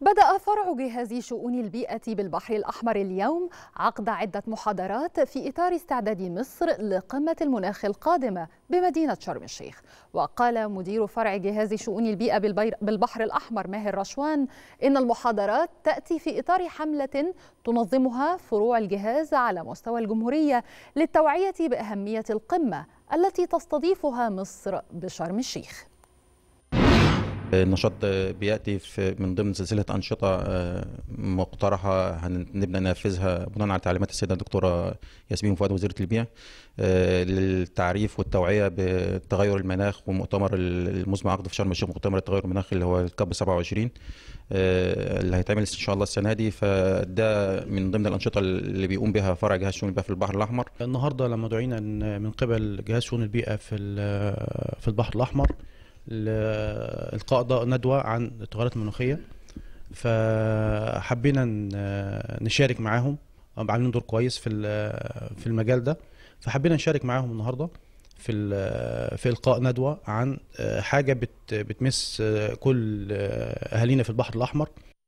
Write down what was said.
بدأ فرع جهاز شؤون البيئة بالبحر الأحمر اليوم عقد عدة محاضرات في إطار استعداد مصر لقمة المناخ القادمة بمدينة شرم الشيخ وقال مدير فرع جهاز شؤون البيئة بالبحر الأحمر ماهر رشوان إن المحاضرات تأتي في إطار حملة تنظمها فروع الجهاز على مستوى الجمهورية للتوعية بأهمية القمة التي تستضيفها مصر بشرم الشيخ النشاط بياتي في من ضمن سلسله انشطه آه، مقترحه هنبدا ننفذها بناء على تعليمات السيده الدكتوره ياسمين فؤاد وزيره البيئه آه، للتعريف والتوعيه بتغير المناخ ومؤتمر المزمع عقده في شرم الشيخ مؤتمر التغير المناخي اللي هو الكاب 27 آه، اللي هيتعمل ان شاء الله السنه دي فده من ضمن الانشطه اللي بيقوم بها فرع جهاز شؤون البيئه في البحر الاحمر النهارده لما دعينا من قبل جهاز شؤون البيئه في في البحر الاحمر لإلقاء ندوة عن التغيرات المناخية فحبينا نشارك معاهم عاملين دور كويس في في المجال ده فحبينا نشارك معاهم النهارده في في القاء ندوه عن حاجه بتمس كل اهالينا في البحر الاحمر